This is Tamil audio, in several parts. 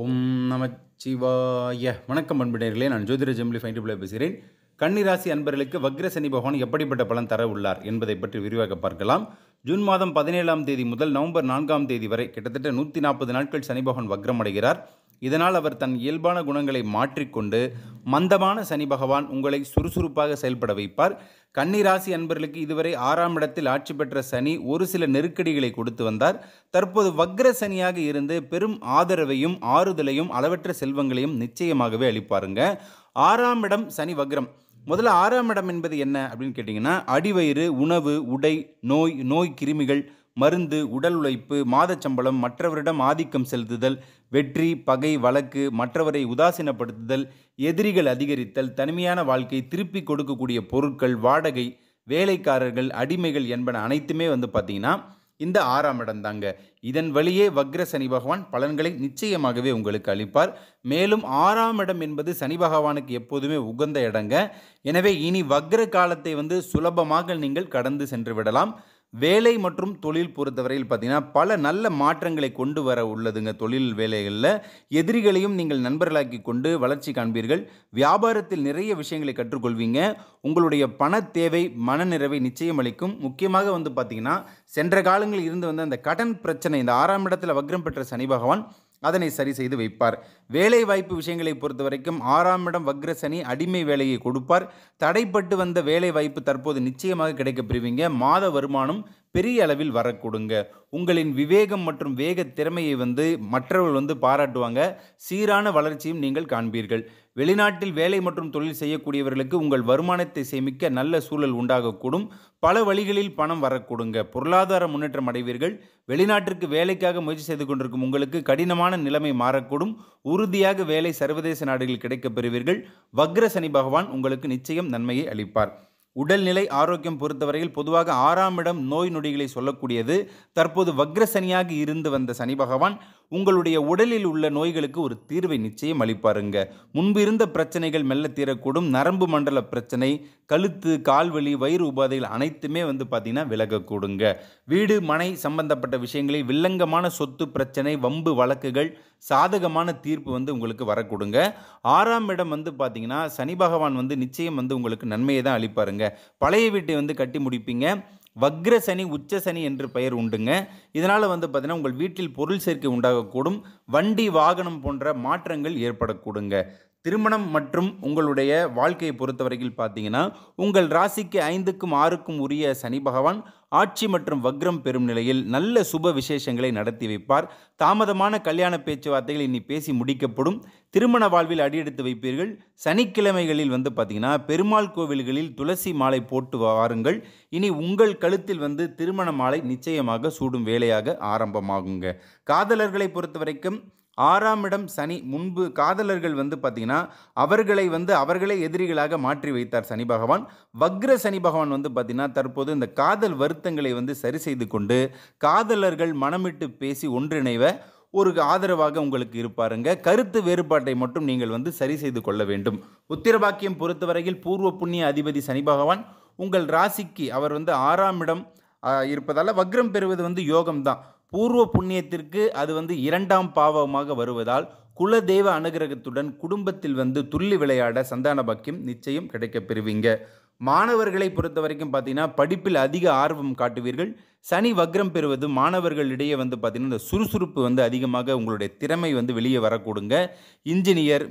ஓம் நமச்சிவாய வணக்கம் அன்பினர்களே நான் ஜோதிட ஜெமிலி ஃபைண்டிபிள பேசுகிறேன் கன்னிராசி அன்பர்களுக்கு வக்ரசனி பகவான் எப்படிப்பட்ட பலன் தர உள்ளார் என்பதை பற்றி விரிவாக பார்க்கலாம் ஜூன் மாதம் பதினேழாம் தேதி முதல் நவம்பர் நான்காம் தேதி வரை கிட்டத்தட்ட நூற்றி நாற்பது நாட்கள் சனி பகவான் வக்ரம் அடைகிறார் இதனால் அவர் தன் இயல்பான குணங்களை மாற்றிக்கொண்டு மந்தமான சனி பகவான் உங்களை சுறுசுறுப்பாக செயல்பட வைப்பார் கன்னிராசி அன்பர்களுக்கு இதுவரை ஆறாம் இடத்தில் ஆட்சி பெற்ற சனி ஒரு சில நெருக்கடிகளை கொடுத்து வந்தார் தற்போது வக்ர சனியாக இருந்து பெரும் ஆதரவையும் ஆறுதலையும் அளவற்ற செல்வங்களையும் நிச்சயமாகவே அளிப்பாருங்க ஆறாம் இடம் சனி வக்ரம் முதல்ல ஆறாம் இடம் என்பது என்ன அப்படின்னு கேட்டிங்கன்னா அடிவயிறு உணவு உடை நோய் நோய் கிருமிகள் மருந்து உடல் உழைப்பு மாதச்சம்பளம் மற்றவரிடம் ஆதிக்கம் செலுத்துதல் வெற்றி பகை வழக்கு மற்றவரை உதாசீனப்படுத்துதல் எதிரிகள் அதிகரித்தல் தனிமையான வாழ்க்கை திருப்பி கொடுக்கக்கூடிய பொருட்கள் வாடகை வேலைக்காரர்கள் அடிமைகள் என்பன அனைத்துமே வந்து பார்த்திங்கன்னா இந்த ஆறாம் இடம் தாங்க இதன் வழியே வக்ர சனி பகவான் பலன்களை நிச்சயமாகவே உங்களுக்கு அளிப்பார் மேலும் ஆறாம் இடம் என்பது சனி பகவானுக்கு எப்போதுமே உகந்த இடங்க எனவே இனி வக்ர காலத்தை வந்து சுலபமாக நீங்கள் கடந்து சென்று விடலாம் வேலை மற்றும் தொழில் பொறுத்தவரையில் பார்த்தீங்கன்னா பல நல்ல மாற்றங்களை கொண்டு வர உள்ளதுங்க தொழில் வேலைகளில் எதிரிகளையும் நீங்கள் நண்பர்களாக்கி கொண்டு வளர்ச்சி காண்பீர்கள் வியாபாரத்தில் நிறைய விஷயங்களை கற்றுக்கொள்வீங்க உங்களுடைய பண தேவை மனநிறைவை நிச்சயம் அளிக்கும் முக்கியமாக வந்து பார்த்தீங்கன்னா சென்ற காலங்களில் இருந்து வந்த அந்த கடன் பிரச்சனை இந்த ஆறாம் இடத்தில் வக்ரம் பெற்ற சனி பகவான் அதனை சரி செய்து வைப்பார் வேலை வாய்ப்பு விஷயங்களை பொறுத்த வரைக்கும் ஆறாம் இடம் வக்ரசனி அடிமை வேலையை கொடுப்பார் தடைப்பட்டு வந்த வேலை வாய்ப்பு தற்போது நிச்சயமாக கிடைக்க பெறுவீங்க மாத வருமானம் பெரிய அளவில் வரக்கூடுங்க உங்களின் விவேகம் மற்றும் வேக திறமையை வந்து மற்றவர்கள் வந்து பாராட்டுவாங்க சீரான வளர்ச்சியும் நீங்கள் காண்பீர்கள் வெளிநாட்டில் வேலை மற்றும் தொழில் செய்யக்கூடியவர்களுக்கு உங்கள் வருமானத்தை சேமிக்க நல்ல சூழல் உண்டாகக்கூடும் பல வழிகளில் பணம் வரக்கூடுங்க பொருளாதார முன்னேற்றம் அடைவீர்கள் வெளிநாட்டிற்கு வேலைக்காக முயற்சி செய்து கொண்டிருக்கும் உங்களுக்கு கடினமான நிலைமை மாறக்கூடும் உறுதியாக வேலை சர்வதேச நாடுகளில் கிடைக்கப் பெறுவீர்கள் வக்ர சனி பகவான் உங்களுக்கு நிச்சயம் நன்மையை அளிப்பார் உடல்நிலை ஆரோக்கியம் பொறுத்தவரையில் பொதுவாக ஆறாம் இடம் நோய் நொடிகளை சொல்லக்கூடியது தற்போது வக்ர சனியாக இருந்து வந்த சனி பகவான் உங்களுடைய உடலில் உள்ள நோய்களுக்கு ஒரு தீர்வை நிச்சயம் அளிப்பாருங்க முன்பு இருந்த பிரச்சனைகள் மெல்ல தீரக்கூடும் நரம்பு மண்டல பிரச்சனை கழுத்து கால்வலி வயிறு உபாதைகள் அனைத்துமே வந்து பார்த்திங்கன்னா விலகக்கூடுங்க வீடு மனை சம்பந்தப்பட்ட விஷயங்களில் வில்லங்கமான சொத்து பிரச்சனை வம்பு வழக்குகள் சாதகமான தீர்ப்பு வந்து உங்களுக்கு வரக்கூடுங்க ஆறாம் இடம் வந்து பார்த்திங்கன்னா சனி பகவான் வந்து நிச்சயம் வந்து உங்களுக்கு நன்மையை தான் அளிப்பாருங்க பழைய வீட்டை வந்து கட்டி முடிப்பீங்க வக்ர சனி உச்ச சனி என்று பெயர் உண்டுங்க இதனால் வந்து பார்த்திங்கன்னா உங்கள் வீட்டில் பொருள் சேர்க்கை உண்டாகக்கூடும் வண்டி வாகனம் போன்ற மாற்றங்கள் ஏற்படக்கூடுங்க திருமணம் மற்றும் உங்களுடைய வாழ்க்கையை பொறுத்தவரையில் பார்த்தீங்கன்னா உங்கள் ராசிக்கு ஐந்துக்கும் ஆறுக்கும் உரிய சனி பகவான் ஆட்சி மற்றும் வக்ரம் பெறும் நிலையில் நல்ல சுப விசேஷங்களை நடத்தி வைப்பார் தாமதமான கல்யாண பேச்சுவார்த்தைகள் இனி பேசி முடிக்கப்படும் திருமண வாழ்வில் அடியெடுத்து வைப்பீர்கள் சனிக்கிழமைகளில் வந்து பார்த்திங்கன்னா பெருமாள் கோவில்களில் துளசி மாலை போட்டு வாருங்கள் இனி உங்கள் கழுத்தில் வந்து திருமண மாலை நிச்சயமாக சூடும் வேலையாக ஆரம்பமாகுங்க காதலர்களை பொறுத்த வரைக்கும் ஆறாம் இடம் சனி முன்பு காதலர்கள் வந்து பார்த்தீங்கன்னா அவர்களை வந்து அவர்களே எதிரிகளாக மாற்றி வைத்தார் சனி பகவான் வக்ர சனி பகவான் வந்து பார்த்திங்கன்னா தற்போது இந்த காதல் வருத்தங்களை வந்து சரி செய்து கொண்டு காதலர்கள் மனமிட்டு பேசி ஒன்றிணைவ ஒரு ஆதரவாக உங்களுக்கு இருப்பாருங்க கருத்து வேறுபாட்டை மட்டும் நீங்கள் வந்து சரி செய்து கொள்ள வேண்டும் உத்திரபாக்கியம் பொறுத்தவரையில் பூர்வ புண்ணிய அதிபதி சனி பகவான் உங்கள் ராசிக்கு அவர் வந்து ஆறாம் இடம் இருப்பதால் வக்ரம் பெறுவது வந்து யோகம்தான் பூர்வ புண்ணியத்திற்கு அது வந்து இரண்டாம் பாவமாக வருவதால் தெய்வ அனுகிரகத்துடன் குடும்பத்தில் வந்து துள்ளி விளையாட சந்தான பாக்கியம் நிச்சயம் கிடைக்கப் பெறுவீங்க மாணவர்களை பொறுத்த வரைக்கும் பார்த்தீங்கன்னா படிப்பில் அதிக ஆர்வம் காட்டுவீர்கள் சனி வக்ரம் பெறுவது மாணவர்களிடையே வந்து பார்த்தீங்கன்னா இந்த சுறுசுறுப்பு வந்து அதிகமாக உங்களுடைய திறமை வந்து வெளியே வரக்கூடுங்க இன்ஜினியர்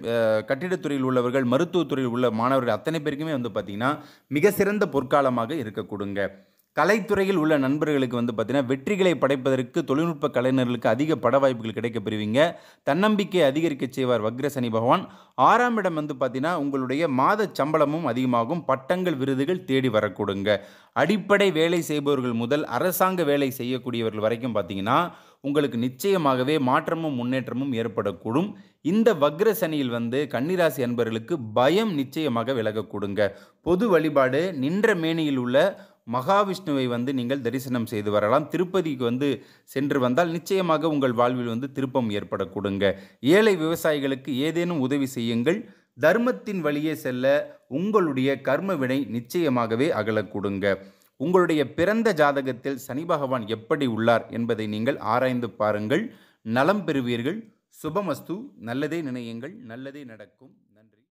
கட்டிடத்துறையில் உள்ளவர்கள் மருத்துவத்துறையில் உள்ள மாணவர்கள் அத்தனை பேருக்குமே வந்து பார்த்திங்கன்னா மிக சிறந்த பொற்காலமாக இருக்கக்கூடுங்க கலைத்துறையில் உள்ள நண்பர்களுக்கு வந்து பார்த்தீங்கன்னா வெற்றிகளை படைப்பதற்கு தொழில்நுட்ப கலைஞர்களுக்கு அதிக பட வாய்ப்புகள் கிடைக்க பெறுவீங்க தன்னம்பிக்கை அதிகரிக்க செய்வார் வக்ரசனி பகவான் ஆறாம் இடம் வந்து பார்த்திங்கன்னா உங்களுடைய மாத சம்பளமும் அதிகமாகும் பட்டங்கள் விருதுகள் தேடி வரக்கூடுங்க அடிப்படை வேலை செய்பவர்கள் முதல் அரசாங்க வேலை செய்யக்கூடியவர்கள் வரைக்கும் பார்த்தீங்கன்னா உங்களுக்கு நிச்சயமாகவே மாற்றமும் முன்னேற்றமும் ஏற்படக்கூடும் இந்த வக்ர சனியில் வந்து கன்னிராசி அன்பர்களுக்கு பயம் நிச்சயமாக விலகக்கூடுங்க பொது வழிபாடு நின்ற மேனியில் உள்ள மகாவிஷ்ணுவை வந்து நீங்கள் தரிசனம் செய்து வரலாம் திருப்பதிக்கு வந்து சென்று வந்தால் நிச்சயமாக உங்கள் வாழ்வில் வந்து திருப்பம் ஏற்படக்கூடுங்க ஏழை விவசாயிகளுக்கு ஏதேனும் உதவி செய்யுங்கள் தர்மத்தின் வழியே செல்ல உங்களுடைய கர்ம வினை நிச்சயமாகவே அகலக்கூடுங்க உங்களுடைய பிறந்த ஜாதகத்தில் சனி பகவான் எப்படி உள்ளார் என்பதை நீங்கள் ஆராய்ந்து பாருங்கள் நலம் பெறுவீர்கள் சுபமஸ்து நல்லதே நினையுங்கள் நல்லதே நடக்கும்